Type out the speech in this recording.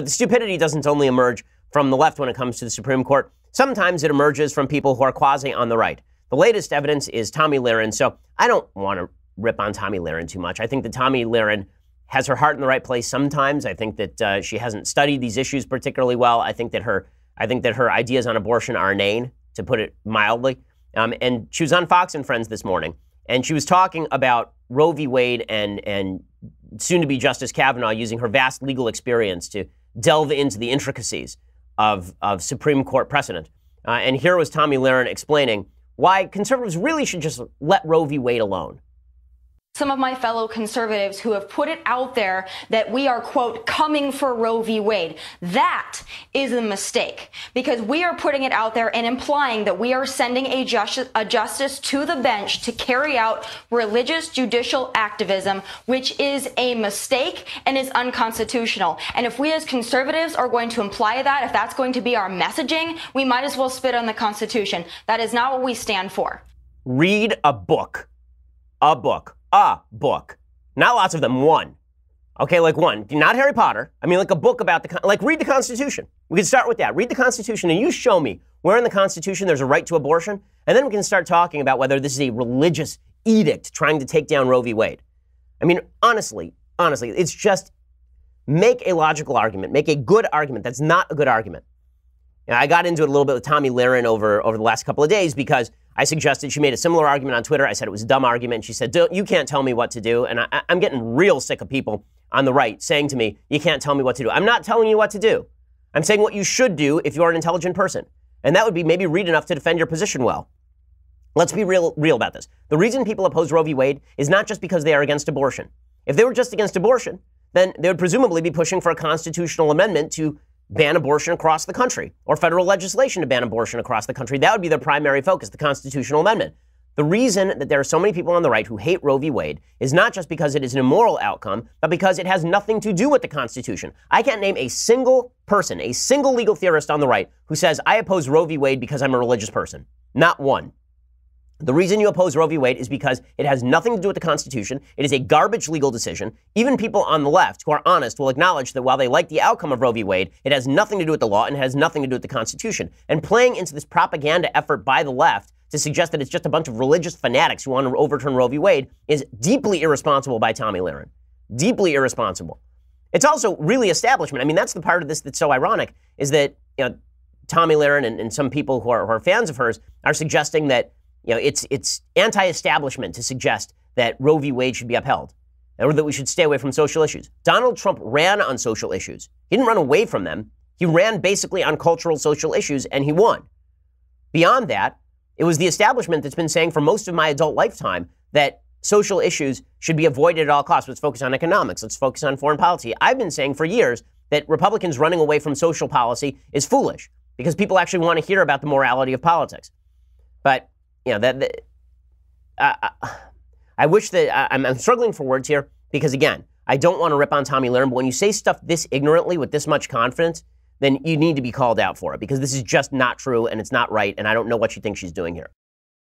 But the stupidity doesn't only emerge from the left when it comes to the Supreme Court. Sometimes it emerges from people who are quasi on the right. The latest evidence is Tommy Lahren. So I don't want to rip on Tommy Lahren too much. I think that Tommy Lahren has her heart in the right place sometimes. I think that uh, she hasn't studied these issues particularly well. I think that her I think that her ideas on abortion are inane, to put it mildly. Um, and she was on Fox and Friends this morning, and she was talking about Roe v. Wade and and soon to be Justice Kavanaugh using her vast legal experience to delve into the intricacies of, of Supreme Court precedent. Uh, and here was Tommy Lahren explaining why conservatives really should just let Roe v. Wade alone some of my fellow conservatives who have put it out there that we are, quote, coming for Roe v. Wade. That is a mistake because we are putting it out there and implying that we are sending a, justice, a justice to the bench to carry out religious judicial activism, which is a mistake and is unconstitutional. And if we as conservatives are going to imply that, if that's going to be our messaging, we might as well spit on the Constitution. That is not what we stand for. Read a book. A book a book, not lots of them, one. Okay, like one, not Harry Potter. I mean, like a book about the, like read the Constitution. We can start with that. Read the Constitution and you show me where in the Constitution there's a right to abortion, and then we can start talking about whether this is a religious edict trying to take down Roe v. Wade. I mean, honestly, honestly, it's just make a logical argument, make a good argument. That's not a good argument. Now, I got into it a little bit with Tommy Laren over, over the last couple of days because I suggested she made a similar argument on Twitter. I said it was a dumb argument. She said, "You can't tell me what to do." And I, I'm getting real sick of people on the right saying to me, "You can't tell me what to do." I'm not telling you what to do. I'm saying what you should do if you are an intelligent person, and that would be maybe read enough to defend your position well. Let's be real, real about this. The reason people oppose Roe v. Wade is not just because they are against abortion. If they were just against abortion, then they would presumably be pushing for a constitutional amendment to ban abortion across the country or federal legislation to ban abortion across the country. That would be their primary focus, the constitutional amendment. The reason that there are so many people on the right who hate Roe v. Wade is not just because it is an immoral outcome, but because it has nothing to do with the Constitution. I can't name a single person, a single legal theorist on the right who says, I oppose Roe v. Wade because I'm a religious person. Not one. The reason you oppose Roe v. Wade is because it has nothing to do with the Constitution. It is a garbage legal decision. Even people on the left who are honest will acknowledge that while they like the outcome of Roe v. Wade, it has nothing to do with the law and has nothing to do with the Constitution. And playing into this propaganda effort by the left to suggest that it's just a bunch of religious fanatics who want to overturn Roe v. Wade is deeply irresponsible by Tommy Lahren. Deeply irresponsible. It's also really establishment. I mean, that's the part of this that's so ironic is that you know, Tommy Lahren and, and some people who are, who are fans of hers are suggesting that you know, it's, it's anti-establishment to suggest that Roe v. Wade should be upheld or that we should stay away from social issues. Donald Trump ran on social issues. He didn't run away from them. He ran basically on cultural social issues and he won. Beyond that, it was the establishment that's been saying for most of my adult lifetime that social issues should be avoided at all costs. Let's focus on economics. Let's focus on foreign policy. I've been saying for years that Republicans running away from social policy is foolish because people actually want to hear about the morality of politics. But you know that, that I, I, wish that I, I'm, I'm struggling for words here because again, I don't want to rip on Tommy Lehren, but when you say stuff this ignorantly with this much confidence, then you need to be called out for it because this is just not true and it's not right. And I don't know what you think she's doing here.